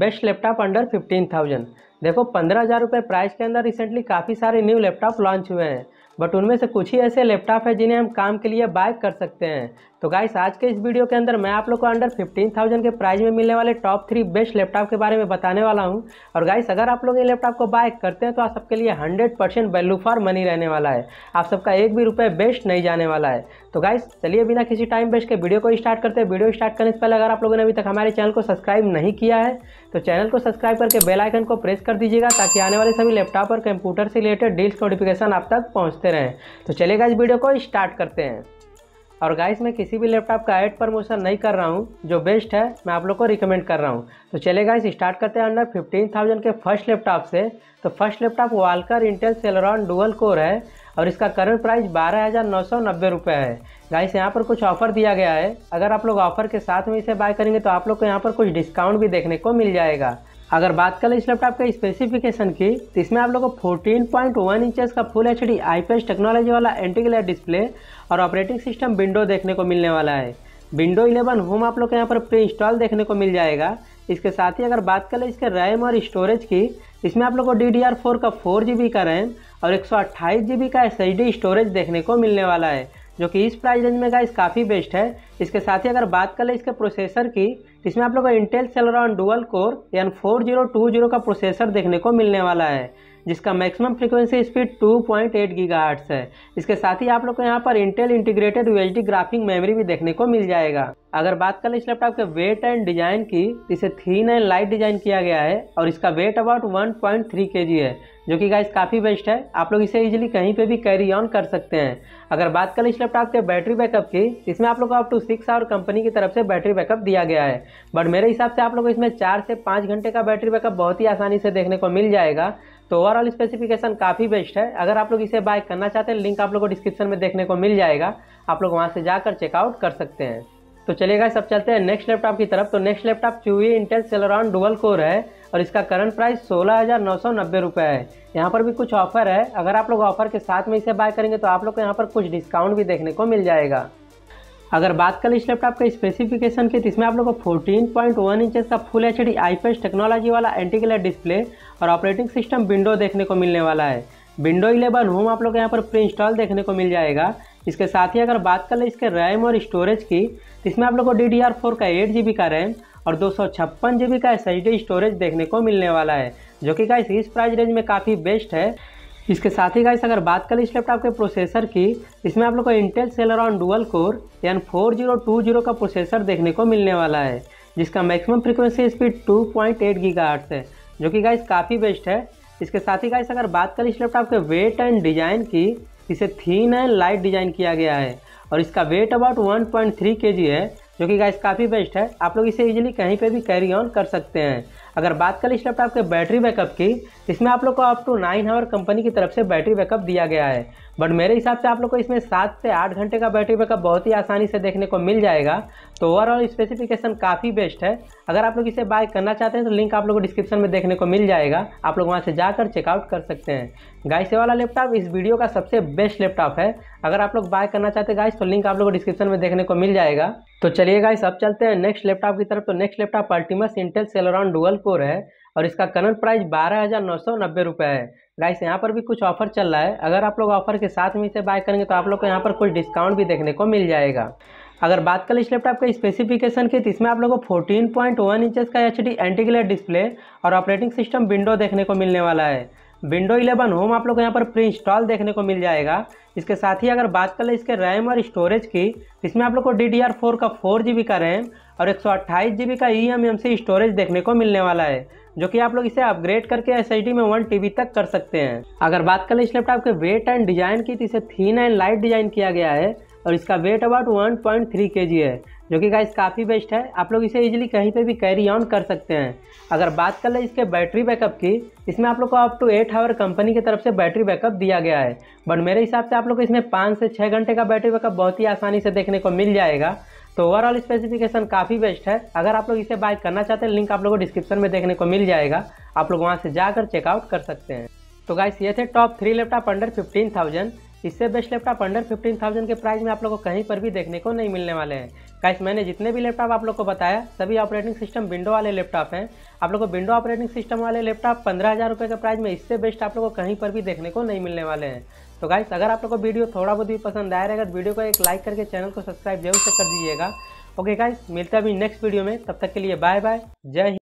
best laptop under fifteen thousand देखो पंद्रह हज़ार रुपये प्राइस के अंदर रिसेंटली काफ़ी सारे न्यू लैपटॉप लॉन्च हुए हैं बट उनमें से कुछ ही ऐसे लैपटॉप हैं जिन्हें हम काम के लिए बाय कर सकते हैं तो गाइस आज के इस वीडियो के अंदर मैं आप लोग को अंडर 15,000 के प्राइस में मिलने वाले टॉप थ्री बेस्ट लैपटॉप के बारे में बताने वाला हूं और गाइस अगर आप लोग ये लैपटॉप को बाय करते हैं तो आप सबके लिए 100 परसेंट वैल्यू फॉर मनी रहने वाला है आप सबका एक भी रुपये बेस्ट नहीं जाने वाला है तो गाइस चलिए बिना किसी टाइम बेस्ट के वीडियो को स्टार्ट करते हैं वीडियो स्टार्ट करने से पहले अगर आप लोगों ने अभी तक हमारे चैनल को सब्सक्राइब नहीं किया है तो चैनल को सब्सक्राइब करके बेल आइकन को प्रेस कर दीजिएगा ताकि आने वाले सभी लैपटॉप और कंप्यूटर से रिलेटेड डील्स नोटिफिकेशन आप तक पहुँचते रहें तो चलिएगा इस वीडियो को स्टार्ट करते हैं और गाइस मैं किसी भी लैपटॉप का एड प्रमोशन नहीं कर रहा हूँ जो बेस्ट है मैं आप लोग को रिकमेंड कर रहा हूँ तो चले गाइस स्टार्ट करते हैं अंडर फिफ्टीन थाउजेंड के फर्स्ट लैपटॉप से तो first laptop Walker Intel Celeron dual core है और इसका करंट प्राइस बारह हज़ार नौ सौ नब्बे रुपये है गाइस यहाँ पर कुछ ऑफर दिया गया है अगर आप लोग ऑफर के साथ में इसे बाय करेंगे तो आप लोग को यहाँ पर कुछ डिस्काउंट भी देखने को मिल जाएगा अगर बात करें इस लैपटॉप के स्पेसिफिकेशन की तो इसमें आप लोगों को 14.1 इंचेस का full H D IPS technology वाला ग्लेयर डिस्प्ले और ऑपरेटिंग सिस्टम विंडो देखने को मिलने वाला है विंडो 11 होम आप लोग के यहाँ पर प्री इंस्टॉल देखने को मिल जाएगा इसके साथ ही अगर बात करें इसके रैम और स्टोरेज की इसमें आप लोग को डी का फोर जी का रैम और एक सौ का एस स्टोरेज देखने को मिलने वाला है जो कि इस प्राइस रेंज में गाइस काफ़ी बेस्ट है इसके साथ ही अगर बात कर लें इसके प्रोसेसर की इसमें आप लोग को इंटेल सेलरॉन डुअल कोर यान फोर जीरो टू जीरो का प्रोसेसर देखने को मिलने वाला है जिसका मैक्सिमम फ्रीक्वेंसी स्पीड 2.8 पॉइंट है इसके साथ ही आप लोग को यहाँ पर Intel integrated U graphic memory भी देखने को मिल जाएगा अगर बात कर लें इस लैपटॉप के वेट एंड डिजाइन की इसे थीन एंड लाइट डिजाइन किया गया है और इसका वेट अबाउट 1.3 पॉइंट है जो कि गाइस काफ़ी बेस्ट है आप लोग इसे इजीली कहीं पे भी कैरी ऑन कर सकते हैं अगर बात करें इस लैपटॉप के बैटरी बैकअप की इसमें आप लोग को up to six hour company की तरफ से बैटरी बैकअप दिया गया है बट मेरे हिसाब से आप लोग को इसमें चार से पाँच घंटे का बैटरी बैकअप बहुत ही आसानी से देखने को मिल जाएगा तो ओवरऑल स्पेसिफिकेशन काफ़ी बेस्ट है अगर आप लोग इसे बाय करना चाहते हैं लिंक आप लोग को डिस्क्रिप्शन में देखने को मिल जाएगा आप लोग वहाँ से जाकर चेकआउट कर सकते हैं तो चलेगा सब चलते हैं नेक्स्ट लैपटॉप की तरफ तो next laptop Chuwi Intel Celeron dual core है और इसका करंट प्राइस सोलह हज़ार नौ सौ नब्बे रुपये है यहाँ पर भी कुछ ऑफर है अगर आप लोग ऑफर के साथ में इसे बाय करेंगे तो आप लोग को यहाँ पर कुछ डिस्काउंट भी देखने को मिल जाएगा अगर बात करें इस लैपटॉप के स्पेसिफिकेशन की तो इसमें आप लोग को 14.1 इंचेस का फुल एच डी टेक्नोलॉजी वाला एंटीकलर डिस्प्ले और ऑपरेटिंग सिस्टम विंडो देखने को मिलने वाला है विंडो 11 होम आप लोग यहाँ पर प्री इंस्टॉल देखने को मिल जाएगा इसके साथ ही अगर बात कर ले इसके रैम और स्टोरेज की तो इसमें आप लोग को डी का एट जी का रैम और दो सौ का एस स्टोरेज देखने को मिलने वाला है जो कि गाइस इस प्राइस रेंज में काफ़ी बेस्ट है इसके साथ ही गाइस अगर बात करें इस लैपटॉप के प्रोसेसर की इसमें आप लोग को Intel Celeron dual core यानी फोर जीरो टू जीरो का प्रोसेसर देखने को मिलने वाला है जिसका maximum frequency speed two point eight giga है जो कि गाइस काफ़ी बेस्ट है इसके साथ ही गाइस अगर बात करें इस लैपटॉप के वेट एंड डिज़ाइन की इसे थीन एंड लाइट डिज़ाइन किया गया है और इसका वेट अबाउट 1.3 पॉइंट है जो कि गाइस काफ़ी बेस्ट है आप लोग इसे इजीली कहीं पे भी कैरी ऑन कर सकते हैं अगर बात करें इस लैपटॉप के बैटरी बैकअप की इसमें आप लोग को up to nine hour company की तरफ से बैटरी बैकअप दिया गया है बट मेरे हिसाब से आप लोग को इसमें सात से आठ घंटे का बैटरी बैकअप बहुत ही आसानी से देखने को मिल जाएगा तो ओवरऑल स्पेसिफिकेशन काफ़ी बेस्ट है अगर आप लोग इसे बाय करना चाहते हैं तो लिंक आप लोग को डिस्क्रिप्शन में देखने को मिल जाएगा आप लोग वहाँ से जाकर चेकआउट कर सकते हैं गाइस वाला लैपटॉप इस वीडियो का सबसे बेस्ट लैपटॉप है अगर आप लोग बाय करना चाहते हैं गाइस तो लिंक आप लोग को डिस्क्रिप्शन में देखने को मिल जाएगा तो चलिए गाइस अब चलते हैं नेक्स्ट लैपटॉप की तरफ तो next laptop Ultimus Intel Celeron dual core है और इसका करंट प्राइस बारह हज़ार नौ सौ नब्बे रुपये है गाइस यहाँ पर भी कुछ ऑफर चल रहा है अगर आप लोग ऑफर के साथ में इसे बाय करेंगे तो आप लोग को यहाँ पर कुछ डिस्काउंट भी देखने को मिल जाएगा अगर बात करें इस लैपटॉप के स्पेसिफिकेशन की तो इसमें आप लोगों को फोर्टीन वन इंचेस का एच डी एंटीग्लेट डिस्प्ले और ऑपरेटिंग सिस्टम विंडो देखने को मिलने वाला है विंडो 11 होम आप लोग को यहाँ पर प्री इंस्टॉल देखने को मिल जाएगा इसके साथ ही अगर बात कर ले इसके रैम और स्टोरेज की इसमें आप लोग को डी का फोर जी का रैम और एक सौ का ई एम स्टोरेज देखने को मिलने वाला है जो कि आप लोग इसे अपग्रेड करके एस में वन टी तक कर सकते हैं अगर बात कर ले इस लैपटॉप के वेट एंड डिज़ाइन की तो इसे थीन एंड लाइट डिज़ाइन किया गया है और इसका weight about one point three K G है जो कि गाइस काफ़ी बेस्ट है आप लोग इसे इजीली कहीं पे भी कैरी ऑन कर सकते हैं अगर बात कर ले इसके बैटरी बैकअप की इसमें आप लोग को up to eight hour company की तरफ से बैटरी बैकअप दिया गया है बट मेरे हिसाब से आप लोग को इसमें पाँच से छः घंटे का बैटरी बैकअप बहुत ही आसानी से देखने को मिल जाएगा तो ओवरऑल स्पेसिफिकेशन काफ़ी बेस्ट है अगर आप लोग इसे बाय करना चाहते हैं लिंक आप लोग को डिस्क्रिप्शन में देखने को मिल जाएगा आप लोग वहाँ से जाकर चेकआउट कर सकते हैं तो गाइस ये थे top three laptop under fifteen thousand इससे best laptop under fifteen thousand के प्राइस में आप लोग को कहीं पर भी देखने को नहीं मिलने वाले हैं गाइस मैंने जितने भी लैपटॉप आप लोग को बताया सभी ऑपरेटिंग सिस्टम विंडो वाले लैपटॉप हैं आप लोग को विंडो ऑपरेटिंग सिस्टम वाले लैपटॉप पंद्रह हज़ार रुपये के प्राइस में इससे बेस्ट आप लोग को कहीं पर भी देखने को नहीं मिलने वाले हैं तो गाइस अगर आप लोग को वीडियो थोड़ा बहुत भी पसंद आया रहेगा तो वीडियो को एक लाइक करके चैनल को सब्सक्राइब जरूर से कर दीजिएगा ओके गाइस मिलता है अभी नेक्स्ट वीडियो में तब तक के लिए बाय बाय जय हिंद